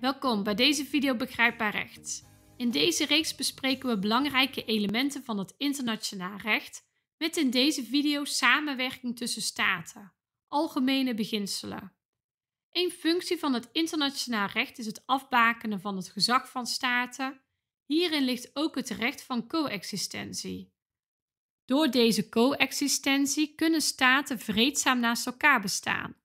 Welkom bij deze video Begrijpbaar Recht. In deze reeks bespreken we belangrijke elementen van het internationaal recht met in deze video samenwerking tussen staten, algemene beginselen. Een functie van het internationaal recht is het afbakenen van het gezag van staten. Hierin ligt ook het recht van coexistentie. Door deze coexistentie kunnen staten vreedzaam naast elkaar bestaan,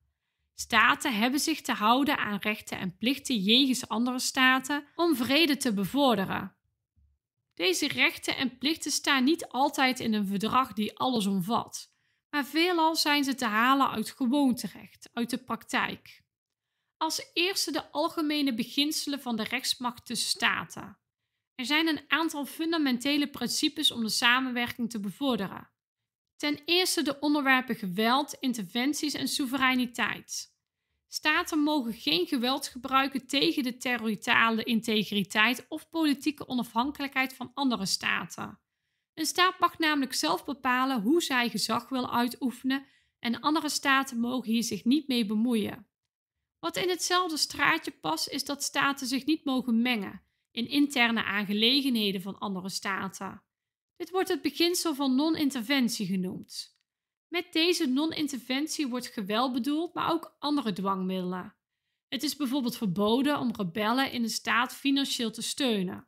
Staten hebben zich te houden aan rechten en plichten jegens andere staten om vrede te bevorderen. Deze rechten en plichten staan niet altijd in een verdrag die alles omvat, maar veelal zijn ze te halen uit gewoonterecht, uit de praktijk. Als eerste de algemene beginselen van de rechtsmacht tussen staten. Er zijn een aantal fundamentele principes om de samenwerking te bevorderen. Ten eerste de onderwerpen geweld, interventies en soevereiniteit. Staten mogen geen geweld gebruiken tegen de territoriale integriteit of politieke onafhankelijkheid van andere staten. Een staat mag namelijk zelf bepalen hoe zij gezag wil uitoefenen en andere staten mogen hier zich niet mee bemoeien. Wat in hetzelfde straatje past is dat staten zich niet mogen mengen in interne aangelegenheden van andere staten. Dit wordt het beginsel van non-interventie genoemd. Met deze non-interventie wordt geweld bedoeld, maar ook andere dwangmiddelen. Het is bijvoorbeeld verboden om rebellen in een staat financieel te steunen.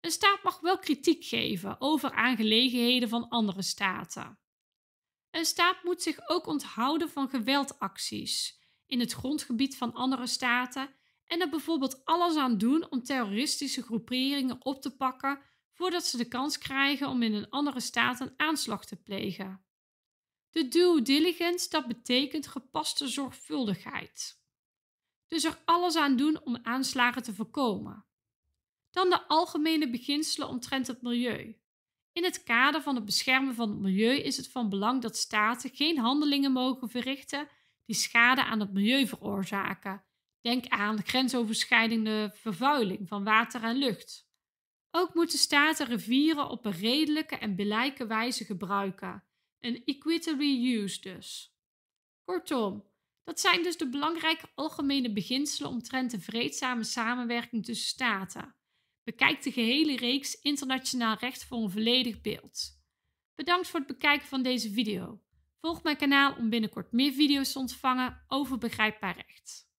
Een staat mag wel kritiek geven over aangelegenheden van andere staten. Een staat moet zich ook onthouden van geweldacties in het grondgebied van andere staten en er bijvoorbeeld alles aan doen om terroristische groeperingen op te pakken voordat ze de kans krijgen om in een andere staat een aanslag te plegen. De due diligence, dat betekent gepaste zorgvuldigheid. Dus er alles aan doen om aanslagen te voorkomen. Dan de algemene beginselen omtrent het milieu. In het kader van het beschermen van het milieu is het van belang dat staten geen handelingen mogen verrichten die schade aan het milieu veroorzaken. Denk aan grensoverschrijdende vervuiling van water en lucht. Ook moeten staten rivieren op een redelijke en billijke wijze gebruiken een equity use dus. Kortom, dat zijn dus de belangrijke algemene beginselen omtrent de vreedzame samenwerking tussen staten. Bekijk de gehele reeks internationaal recht voor een volledig beeld. Bedankt voor het bekijken van deze video. Volg mijn kanaal om binnenkort meer video's te ontvangen over begrijpbaar recht.